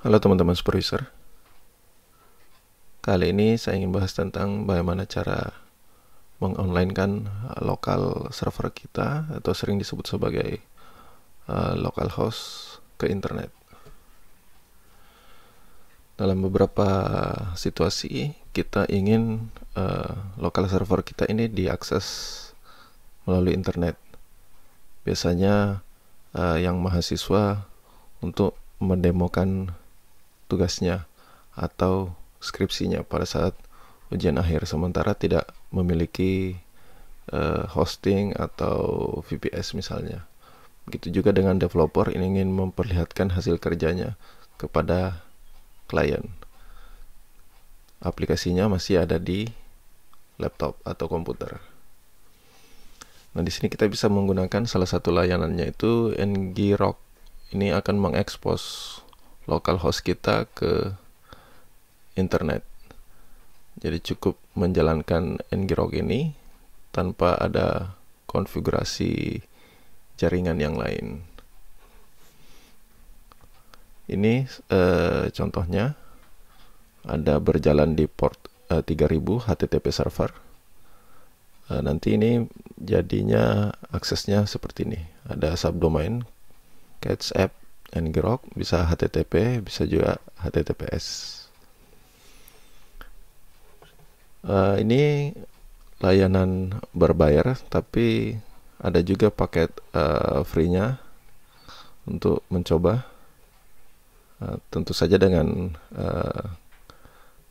Halo teman-teman supervisor Kali ini saya ingin bahas tentang bagaimana cara mengonlinekan eh, lokal server kita atau sering disebut sebagai uh, eh, local host ke internet. Dalam beberapa situasi kita ingin uh, lokal server kita ini diakses melalui internet. Biasanya uh, yang mahasiswa untuk mendemokan tugasnya atau skripsinya pada saat ujian akhir sementara tidak memiliki uh, hosting atau VPS misalnya. Begitu juga dengan developer ini ingin memperlihatkan hasil kerjanya kepada klien. Aplikasinya masih ada di laptop atau komputer. Nah, di sini kita bisa menggunakan salah satu layanannya itu ngrok. Ini akan mengekspos host kita ke internet. Jadi cukup menjalankan ngrok ini tanpa ada konfigurasi jaringan yang lain. Ini eh, contohnya ada berjalan di port eh, 3000 HTTP server. Eh, nanti ini jadinya aksesnya seperti ini. Ada subdomain catch app ngrok bisa http bisa juga https uh, eh, ini layanan berbayar tapi ada juga paket uh, free-nya untuk mencoba uh, tentu saja dengan uh,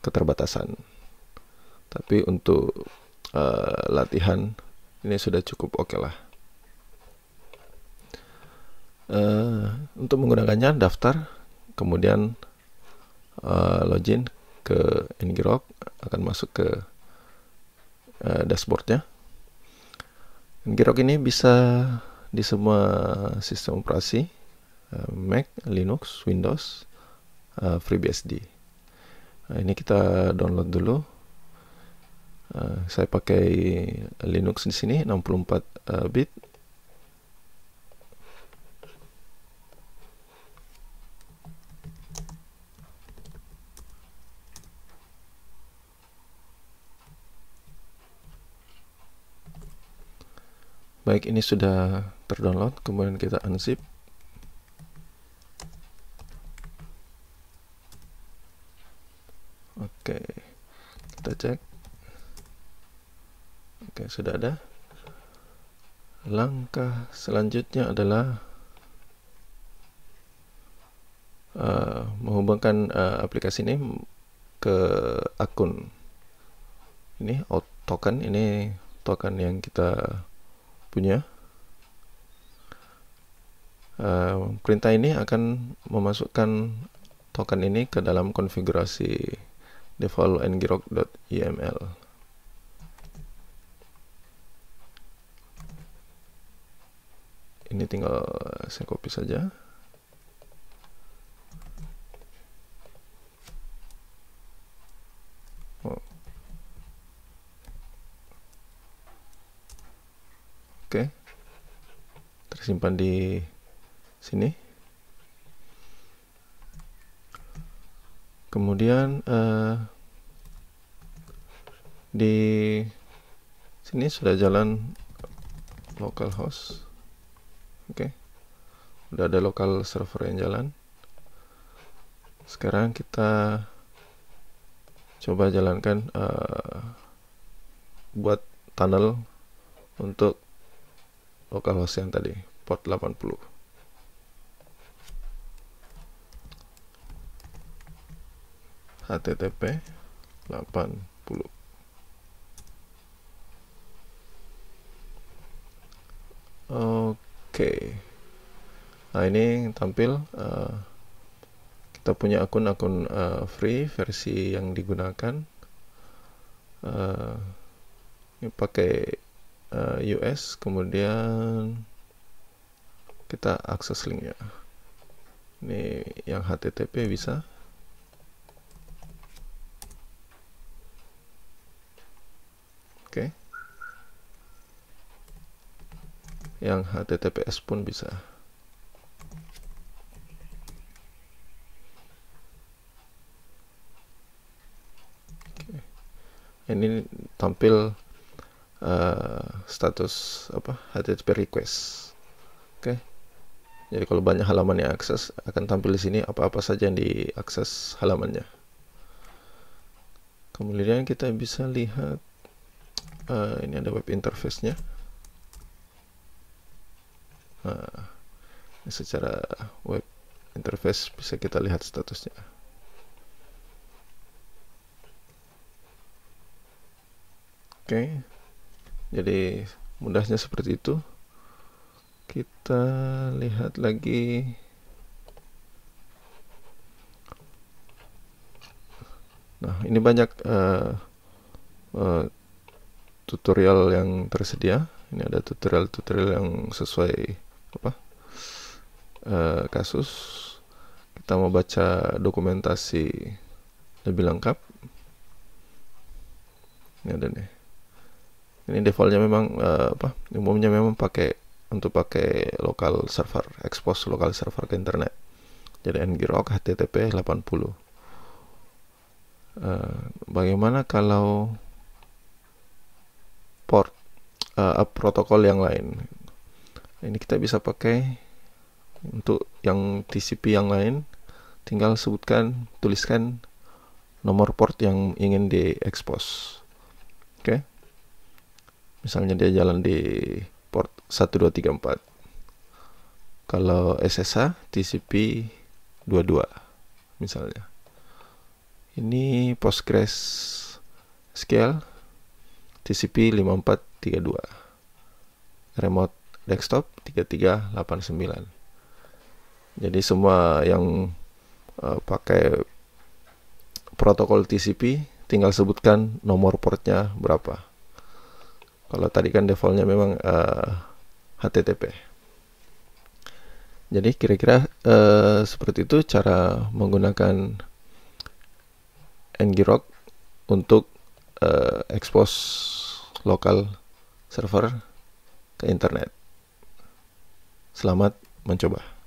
keterbatasan tapi untuk uh, latihan ini sudah cukup oke okay lah Eh, untuk menggunakannya daftar kemudian uh, login ke ngrok akan masuk ke uh, dashboardnya ngrok ini bisa di semua sistem operasi uh, Mac, Linux, Windows, uh, FreeBSD. Nah, ini kita download dulu. Uh, saya pakai Linux di sini 64 uh, bit baik ini sudah terdownload kemudian kita unzip oke kita cek oke sudah ada langkah selanjutnya adalah uh, menghubungkan uh, aplikasi ini ke akun ini out oh, token ini token yang kita punya uh, perintah ini akan memasukkan token ini ke dalam konfigurasi default ngrok.yml ini tinggal saya copy saja simpan di sini kemudian uh, di sini sudah jalan localhost oke okay. udah ada local server yang jalan sekarang kita coba jalankan uh, buat tunnel untuk localhost oh, yang tadi port 80 http 80 oke okay. nah ini tampil uh, kita punya akun-akun uh, free versi yang digunakan uh, ini pakai Eh, US kemudian kita akses linknya ini yang HTTP bisa oke okay. yang HTTPS pun bisa okay. ini tampil Eh, status apa HTTP request. Oke. Okay. Jadi kalau banyak halaman yang akses akan tampil di sini apa-apa saja yang diakses halamannya. Kemudian kita bisa lihat uh, ini ada web interface-nya. Nah, secara web interface bisa kita lihat statusnya. Oke, okay jadi mudahnya seperti itu kita lihat lagi nah ini banyak uh, uh, tutorial yang tersedia ini ada tutorial-tutorial yang sesuai apa uh, kasus kita mau baca dokumentasi lebih lengkap ini ada nih ini defaultnya memang uh, apa umumnya memang pakai untuk pakai lokal server expose lokal server ke internet jadi ngrok http 80 uh, eh, bagaimana kalau port uh, protokol yang lain ini kita bisa pakai untuk yang TCP yang lain tinggal sebutkan tuliskan nomor port yang ingin diekspos misalnya dia jalan di port 1234 kalau SSH TCP 22 misalnya ini Postgres scale TCP 5432 remote desktop 3389 jadi semua yang uh, pakai protokol TCP tinggal sebutkan nomor portnya berapa kalau tadi kan defaultnya memang uh, eh, HTTP jadi kira-kira uh, seperti itu cara menggunakan ngrok untuk uh, expose lokal server ke internet selamat mencoba